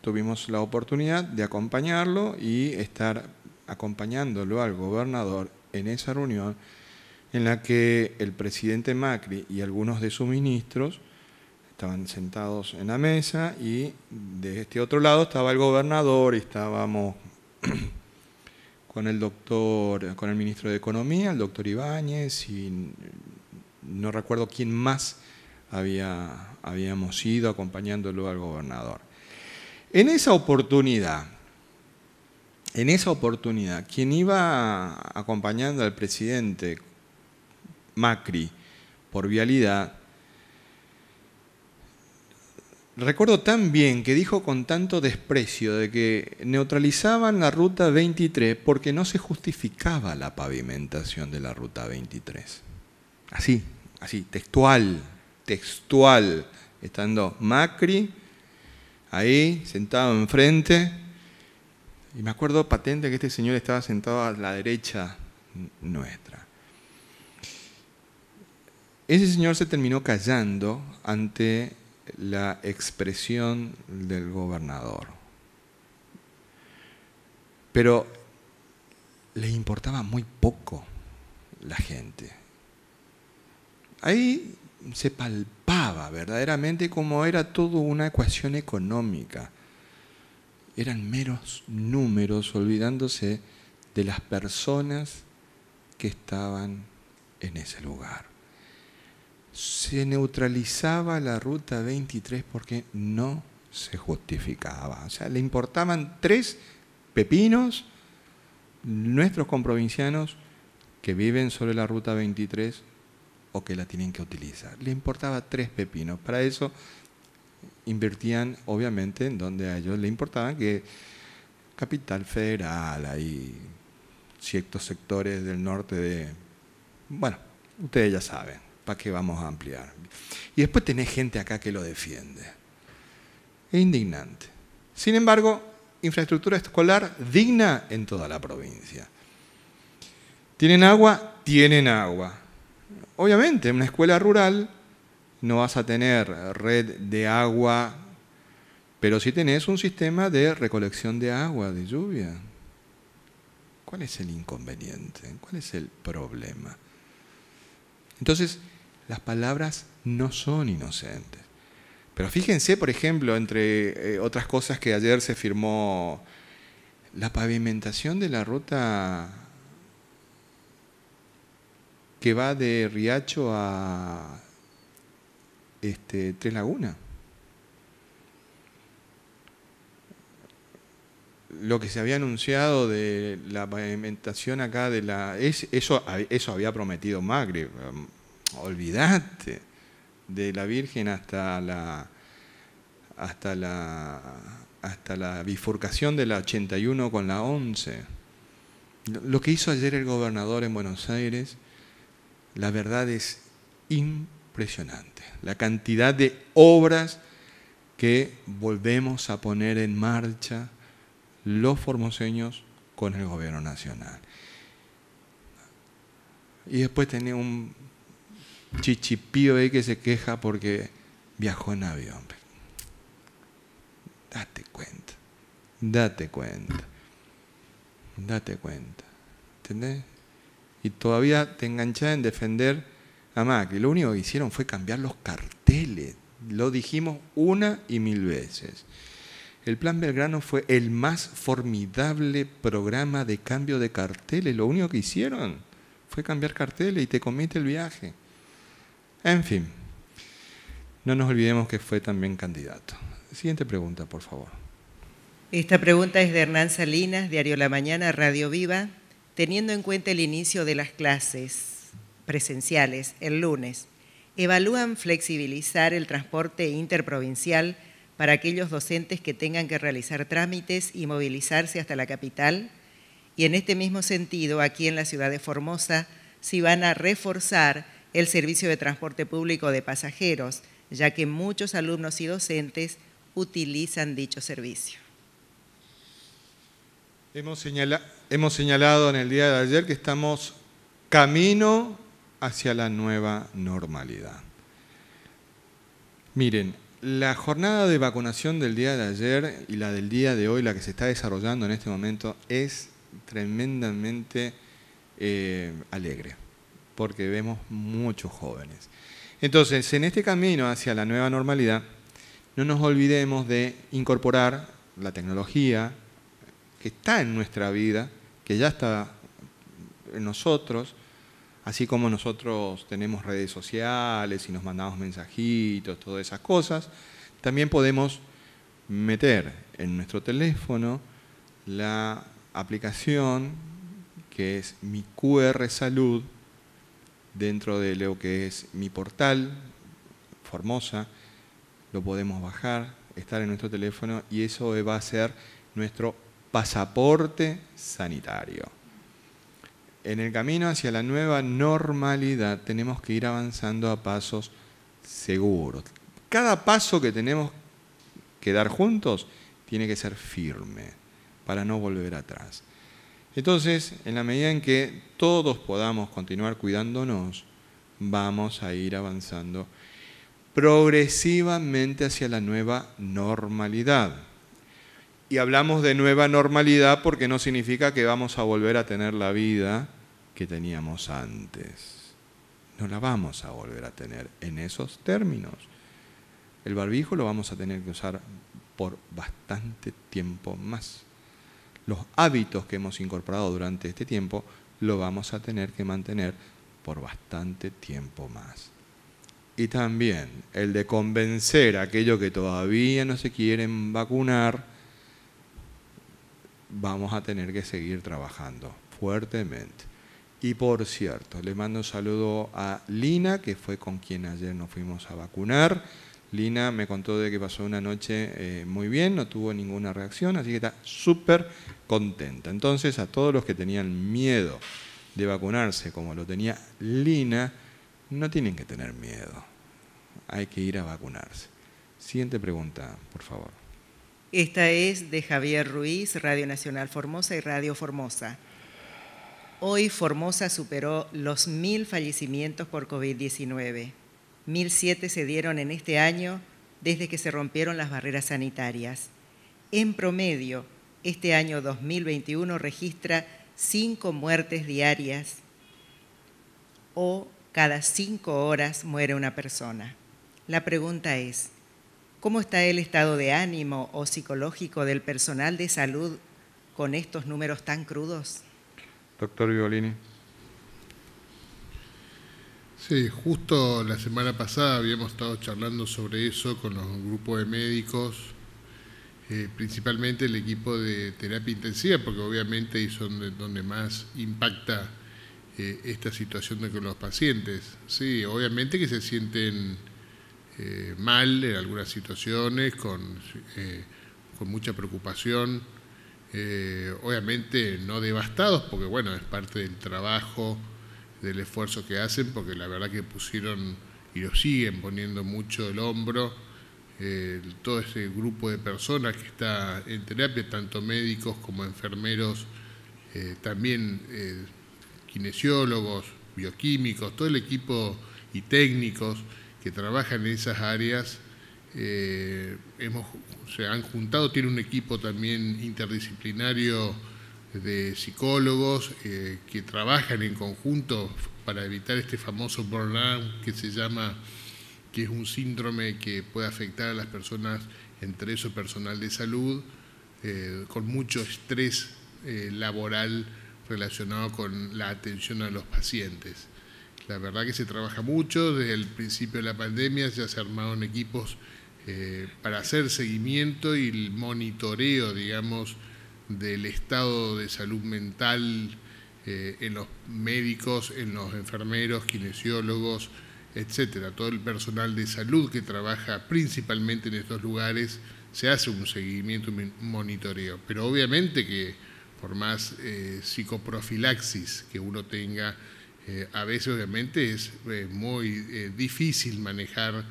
Tuvimos la oportunidad de acompañarlo y estar acompañándolo al gobernador en esa reunión en la que el presidente Macri y algunos de sus ministros estaban sentados en la mesa y de este otro lado estaba el gobernador estábamos con el doctor, con el ministro de Economía, el doctor Ibáñez y no recuerdo quién más había, habíamos ido acompañándolo al gobernador. En esa oportunidad, en esa oportunidad, quien iba acompañando al presidente Macri por vialidad, recuerdo tan bien que dijo con tanto desprecio de que neutralizaban la ruta 23 porque no se justificaba la pavimentación de la ruta 23. Así, así, textual, textual, estando Macri ahí sentado enfrente. Y me acuerdo patente que este señor estaba sentado a la derecha nuestra. Ese señor se terminó callando ante la expresión del gobernador. Pero le importaba muy poco la gente. Ahí se palpaba verdaderamente como era todo una ecuación económica. Eran meros números, olvidándose de las personas que estaban en ese lugar se neutralizaba la ruta 23 porque no se justificaba. O sea, le importaban tres pepinos nuestros comprovincianos que viven sobre la ruta 23 o que la tienen que utilizar. Le importaba tres pepinos. Para eso invertían, obviamente, en donde a ellos le importaban, que Capital Federal, hay ciertos sectores del norte de... Bueno, ustedes ya saben que vamos a ampliar? Y después tenés gente acá que lo defiende. Es indignante. Sin embargo, infraestructura escolar digna en toda la provincia. ¿Tienen agua? Tienen agua. Obviamente, en una escuela rural no vas a tener red de agua, pero sí tenés un sistema de recolección de agua, de lluvia. ¿Cuál es el inconveniente? ¿Cuál es el problema? Entonces, las palabras no son inocentes. Pero fíjense, por ejemplo, entre eh, otras cosas que ayer se firmó, la pavimentación de la ruta que va de Riacho a este, Tres Lagunas. Lo que se había anunciado de la pavimentación acá de la... Es, eso, eso había prometido Magri um, olvidate de la Virgen hasta la, hasta la, hasta la bifurcación de la 81 con la 11. Lo que hizo ayer el gobernador en Buenos Aires, la verdad es impresionante. La cantidad de obras que volvemos a poner en marcha los formoseños con el gobierno nacional. Y después tenía un chichipío que se queja porque viajó en avión. Date cuenta, date cuenta, date cuenta. ¿Entendés? Y todavía te enganchás en defender a Macri. Lo único que hicieron fue cambiar los carteles. Lo dijimos una y mil veces. El Plan Belgrano fue el más formidable programa de cambio de carteles. Lo único que hicieron fue cambiar carteles y te comete el viaje. En fin, no nos olvidemos que fue también candidato. Siguiente pregunta, por favor. Esta pregunta es de Hernán Salinas, Diario La Mañana, Radio Viva. Teniendo en cuenta el inicio de las clases presenciales el lunes, ¿evalúan flexibilizar el transporte interprovincial para aquellos docentes que tengan que realizar trámites y movilizarse hasta la capital? Y en este mismo sentido, aquí en la ciudad de Formosa, si van a reforzar el servicio de transporte público de pasajeros, ya que muchos alumnos y docentes utilizan dicho servicio. Hemos, señalado en el día de ayer que estamos camino hacia la nueva normalidad. Miren, la jornada de vacunación del día de ayer y la del día de hoy, la que se está desarrollando en este momento, es tremendamente eh, alegre porque vemos muchos jóvenes. Entonces, en este camino hacia la nueva normalidad, no nos olvidemos de incorporar la tecnología que está en nuestra vida, que ya está en nosotros, así como nosotros tenemos redes sociales y nos mandamos mensajitos, todas esas cosas, también podemos meter en nuestro teléfono la aplicación que es mi QR Salud, dentro de lo que es mi portal, Formosa, lo podemos bajar, estar en nuestro teléfono y eso va a ser nuestro pasaporte sanitario. En el camino hacia la nueva normalidad tenemos que ir avanzando a pasos seguros. Cada paso que tenemos que dar juntos tiene que ser firme para no volver atrás. Entonces, en la medida en que todos podamos continuar cuidándonos, vamos a ir avanzando progresivamente hacia la nueva normalidad. Y hablamos de nueva normalidad porque no significa que vamos a volver a tener la vida que teníamos antes. No la vamos a volver a tener en esos términos. El barbijo lo vamos a tener que usar por bastante tiempo más los hábitos que hemos incorporado durante este tiempo, lo vamos a tener que mantener por bastante tiempo más. Y también el de convencer a aquellos que todavía no se quieren vacunar, vamos a tener que seguir trabajando fuertemente. Y por cierto, le mando un saludo a Lina, que fue con quien ayer nos fuimos a vacunar Lina me contó de que pasó una noche eh, muy bien, no tuvo ninguna reacción, así que está súper contenta. Entonces, a todos los que tenían miedo de vacunarse como lo tenía Lina, no tienen que tener miedo. Hay que ir a vacunarse. Siguiente pregunta, por favor. Esta es de Javier Ruiz, Radio Nacional Formosa y Radio Formosa. Hoy Formosa superó los mil fallecimientos por COVID-19. 1.007 se dieron en este año desde que se rompieron las barreras sanitarias. En promedio, este año 2021 registra 5 muertes diarias o cada 5 horas muere una persona. La pregunta es, ¿cómo está el estado de ánimo o psicológico del personal de salud con estos números tan crudos? Doctor Violini. Sí, justo la semana pasada habíamos estado charlando sobre eso con los grupos de médicos, eh, principalmente el equipo de terapia intensiva, porque obviamente es donde, donde más impacta eh, esta situación de con los pacientes. Sí, obviamente que se sienten eh, mal en algunas situaciones, con, con mucha preocupación, obviamente no devastados, porque bueno, es parte del trabajo del esfuerzo que hacen, porque la verdad que pusieron y lo siguen poniendo mucho el hombro eh, todo ese grupo de personas que está en terapia, tanto médicos como enfermeros, eh, también eh, kinesiólogos, bioquímicos, todo el equipo y técnicos que trabajan en esas áreas. hemos, se han juntado, tiene un equipo también interdisciplinario de psicólogos eh, que trabajan en conjunto para evitar este famoso burnout que se llama, que es un síndrome que puede afectar a las personas, entre eso personal de salud, eh, con mucho estrés eh, laboral relacionado con la atención a los pacientes. La verdad que se trabaja mucho, desde el principio de la pandemia ya se armaron equipos para hacer seguimiento y el monitoreo, digamos, del estado de salud mental eh, en los médicos, en los enfermeros, kinesiólogos, etcétera. Todo el personal de salud que trabaja principalmente en estos lugares se hace un seguimiento, un monitoreo. Pero obviamente que por más eh, psicoprofilaxis que uno tenga, eh, a veces obviamente es muy difícil manejar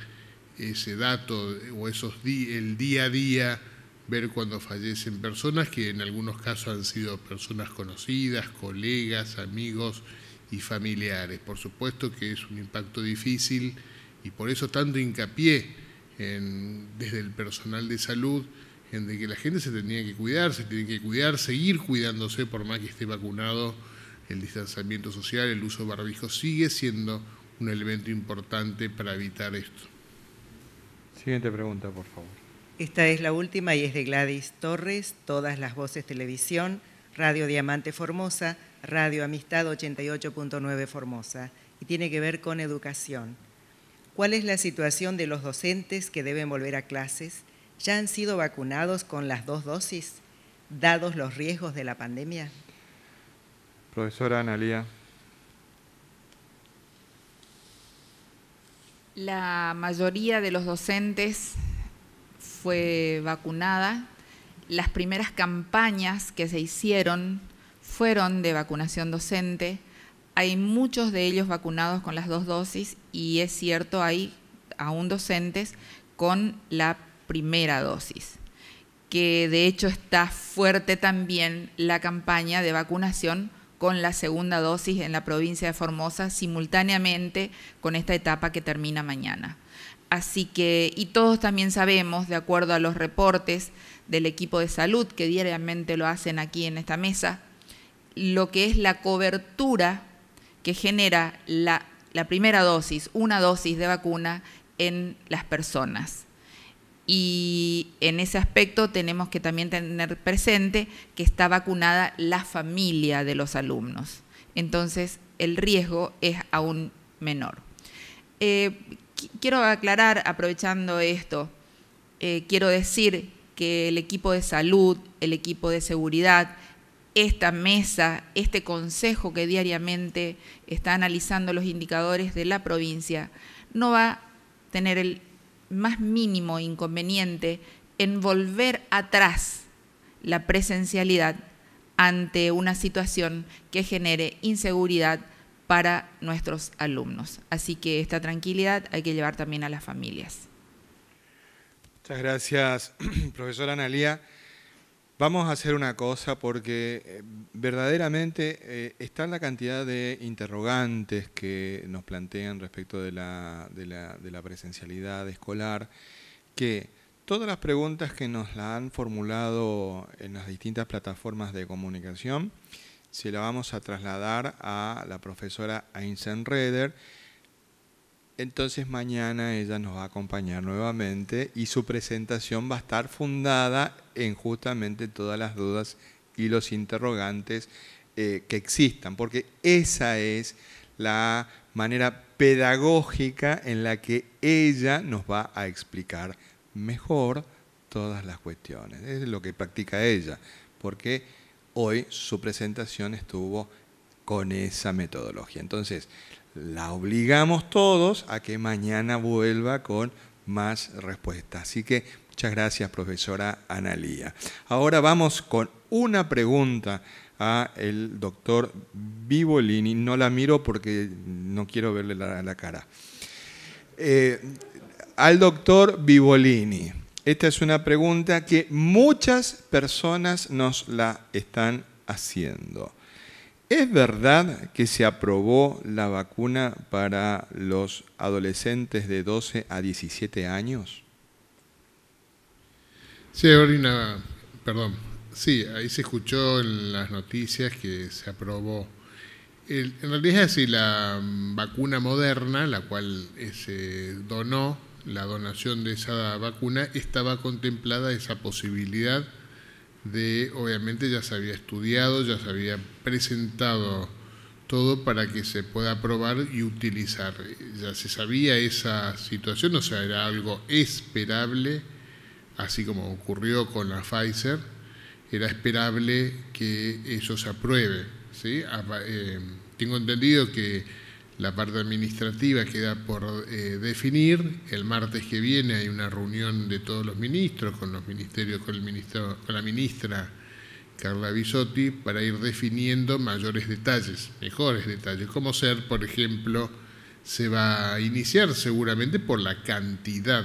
ese dato o esos el día a día ver cuando fallecen personas que en algunos casos han sido personas conocidas, colegas, amigos y familiares. Por supuesto que es un impacto difícil y por eso tanto hincapié en, desde el personal de salud en de que la gente se tenía que cuidar, se tiene que cuidar, seguir cuidándose por más que esté vacunado, el distanciamiento social, el uso de barbijo sigue siendo un elemento importante para evitar esto. Siguiente pregunta, por favor. Esta es la última y es de Gladys Torres, Todas las Voces Televisión, Radio Diamante Formosa, Radio Amistad 88.9 Formosa, y tiene que ver con educación. ¿Cuál es la situación de los docentes que deben volver a clases? ¿Ya han sido vacunados con las dos dosis, dados los riesgos de la pandemia? Profesora Analía. La mayoría de los docentes vacunada. Las primeras campañas que se hicieron fueron de vacunación docente. Hay muchos de ellos vacunados con las dos dosis y es cierto, hay aún docentes con la primera dosis, que de hecho está fuerte también la campaña de vacunación con la segunda dosis en la provincia de Formosa simultáneamente con esta etapa que termina mañana. Así que, y todos también sabemos, de acuerdo a los reportes del equipo de salud, que diariamente lo hacen aquí en esta mesa, lo que es la cobertura que genera la, primera dosis, una dosis de vacuna en las personas. Y en ese aspecto tenemos que también tener presente que está vacunada la familia de los alumnos. Entonces, el riesgo es aún menor. Eh, quiero aclarar, aprovechando esto, eh, quiero decir que el equipo de salud, el equipo de seguridad, esta mesa, este consejo que diariamente está analizando los indicadores de la provincia, no va a tener el más mínimo inconveniente en volver atrás la presencialidad ante una situación que genere inseguridad, para nuestros alumnos. Así que esta tranquilidad hay que llevar también a las familias. Muchas gracias, profesora Analía. Vamos a hacer una cosa porque eh, verdaderamente eh, está la cantidad de interrogantes que nos plantean respecto de la, de la presencialidad escolar, que todas las preguntas que nos la han formulado en las distintas plataformas de comunicación, se la vamos a trasladar a la profesora Reder, Entonces mañana ella nos va a acompañar nuevamente y su presentación va a estar fundada en justamente todas las dudas y los interrogantes eh, que existan, porque esa es la manera pedagógica en la que ella nos va a explicar mejor todas las cuestiones. Es lo que practica ella, porque Hoy su presentación estuvo con esa metodología. Entonces, la obligamos todos a que mañana vuelva con más respuestas. Así que muchas gracias, profesora Analía. Ahora vamos con una pregunta a el doctor Vivolini. No la miro porque no quiero verle la, la cara. Eh, al doctor Vivolini. Esta es una pregunta que muchas personas nos la están haciendo. ¿Es verdad que se aprobó la vacuna para los adolescentes de 12 a 17 años? Sí, Orina, perdón. Sí, ahí se escuchó en las noticias que se aprobó. en realidad es la vacuna moderna, la cual eh, se donó la donación de esa vacuna, estaba contemplada esa posibilidad de, obviamente ya se había estudiado, ya se había presentado todo para que se pueda aprobar y utilizar. Ya se sabía esa situación, o sea, era algo esperable, así como ocurrió con la Pfizer, era esperable que eso se apruebe. ¿sí? Ah, eh, tengo entendido que la parte administrativa queda por eh, definir. El martes que viene hay una reunión de todos los ministros con los ministerios, con, el ministro, con la ministra Carla Bisotti para ir definiendo mayores detalles, mejores detalles, como ser, por ejemplo, se va a iniciar seguramente por la cantidad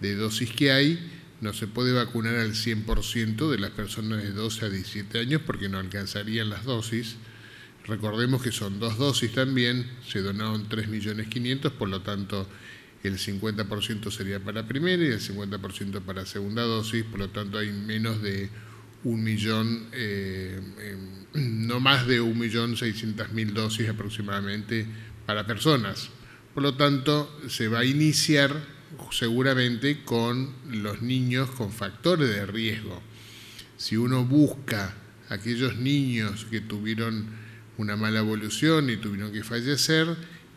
de dosis que hay. No se puede vacunar al 100% de las personas de 12 a 17 años porque no alcanzarían las dosis Recordemos que son dos dosis también, se donaron 3.500.000, por lo tanto el 50% sería para primera y el 50% para segunda dosis, por lo tanto hay menos de un millón, eh, em, no más de 1.600.000 dosis aproximadamente para personas. Por lo tanto, se va a iniciar seguramente con los niños con factores de riesgo. Si uno busca aquellos niños que tuvieron una mala evolución y tuvieron que fallecer,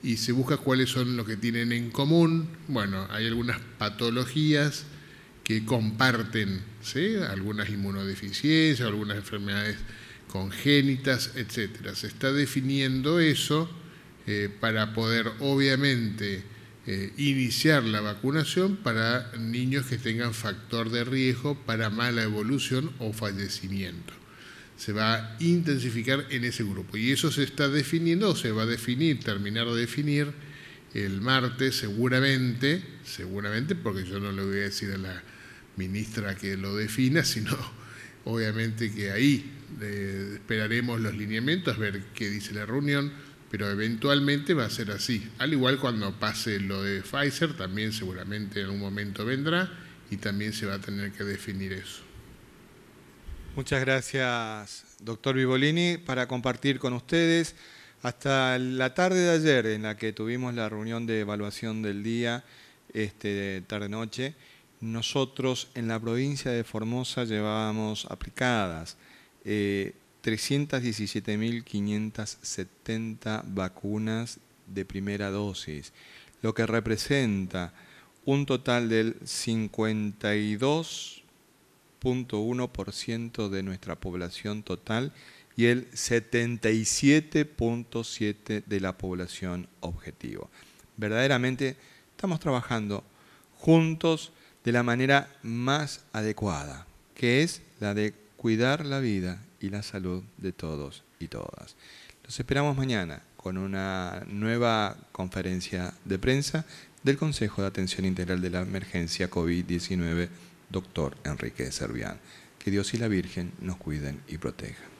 y se busca cuáles son los que tienen en común. Bueno, hay algunas patologías que comparten, algunas inmunodeficiencias, algunas enfermedades congénitas, etcétera. Se está definiendo eso eh, para poder, obviamente, eh, iniciar la vacunación para niños que tengan factor de riesgo para mala evolución o fallecimiento se va a intensificar en ese grupo. Y eso se está definiendo, o se va a definir, terminar de definir el martes seguramente, seguramente, porque yo no le voy a decir a la ministra que lo defina, sino obviamente que ahí eh, esperaremos los lineamientos, ver qué dice la reunión, pero eventualmente va a ser así. Al igual cuando pase lo de Pfizer, también seguramente en un momento vendrá y también se va a tener que definir eso. Muchas gracias, doctor Vivolini, para compartir con ustedes. Hasta la tarde de ayer, en la que tuvimos la reunión de evaluación del día, este, tarde-noche, nosotros en la provincia de Formosa llevábamos aplicadas 317.570 eh, vacunas de primera dosis, lo que representa un total del 52 1% de nuestra población total y el 77.7% de la población objetivo. Verdaderamente estamos trabajando juntos de la manera más adecuada, que es la de cuidar la vida y la salud de todos y todas. Los esperamos mañana con una nueva conferencia de prensa del Consejo de Atención Integral de la Emergencia COVID-19 doctor Enrique Servián. Que Dios y la Virgen nos cuiden y protejan.